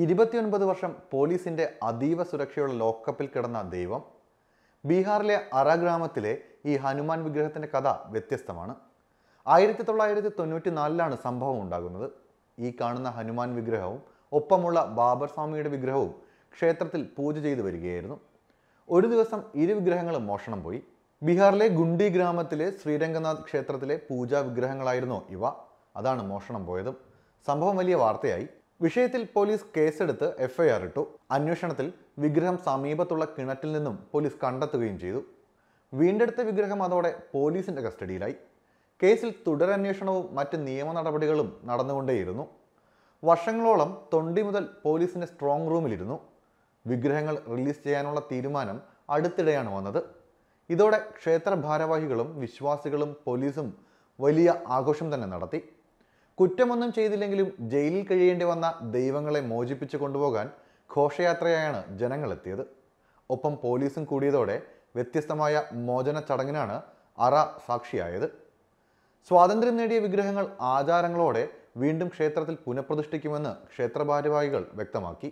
ഇരുപത്തിയൊൻപത് വർഷം പോലീസിൻ്റെ അതീവ സുരക്ഷയുള്ള ലോക്കപ്പിൽ കിടന്ന ദൈവം ബീഹാറിലെ അറ ഗ്രാമത്തിലെ ഈ ഹനുമാൻ വിഗ്രഹത്തിൻ്റെ കഥ വ്യത്യസ്തമാണ് ആയിരത്തി തൊള്ളായിരത്തി തൊണ്ണൂറ്റി നാലിലാണ് സംഭവം ഉണ്ടാകുന്നത് ഈ കാണുന്ന ഹനുമാൻ വിഗ്രഹവും ഒപ്പമുള്ള ബാബർ സ്വാമിയുടെ വിഗ്രഹവും ക്ഷേത്രത്തിൽ പൂജ ചെയ്തു വരികയായിരുന്നു ഒരു ദിവസം ഇരു വിഗ്രഹങ്ങളും മോഷണം പോയി ബീഹാറിലെ ഗുണ്ടി ഗ്രാമത്തിലെ ശ്രീരംഗനാഥ് ക്ഷേത്രത്തിലെ പൂജാ വിഗ്രഹങ്ങളായിരുന്നു ഇവ അതാണ് മോഷണം പോയതും സംഭവം വലിയ വാർത്തയായി വിഷയത്തിൽ പോലീസ് കേസെടുത്ത് എഫ്ഐആർ ഇട്ടു അന്വേഷണത്തിൽ വിഗ്രഹം സമീപത്തുള്ള കിണറ്റിൽ നിന്നും പോലീസ് കണ്ടെത്തുകയും ചെയ്തു വീണ്ടെടുത്ത വിഗ്രഹം അതോടെ പോലീസിന്റെ കസ്റ്റഡിയിലായി കേസിൽ തുടരന്വേഷണവും മറ്റ് നിയമ നടപടികളും നടന്നുകൊണ്ടേയിരുന്നു വർഷങ്ങളോളം തൊണ്ടി മുതൽ പോലീസിന്റെ സ്ട്രോങ് റൂമിലിരുന്നു വിഗ്രഹങ്ങൾ റിലീസ് ചെയ്യാനുള്ള തീരുമാനം അടുത്തിടെയാണ് വന്നത് ഇതോടെ ക്ഷേത്ര ഭാരവാഹികളും വിശ്വാസികളും പോലീസും വലിയ ആഘോഷം തന്നെ നടത്തി കുറ്റമൊന്നും ചെയ്തില്ലെങ്കിലും ജയിലിൽ കഴിയേണ്ടി വന്ന ദൈവങ്ങളെ മോചിപ്പിച്ചു കൊണ്ടുപോകാൻ ഘോഷയാത്രയായാണ് ജനങ്ങളെത്തിയത് ഒപ്പം പോലീസും കൂടിയതോടെ വ്യത്യസ്തമായ മോചന ചടങ്ങിനാണ് അറ സാക്ഷിയായത് സ്വാതന്ത്ര്യം നേടിയ വിഗ്രഹങ്ങൾ ആചാരങ്ങളോടെ വീണ്ടും ക്ഷേത്രത്തിൽ പുനഃപ്രതിഷ്ഠിക്കുമെന്ന് ക്ഷേത്ര ഭാരവാഹികൾ വ്യക്തമാക്കി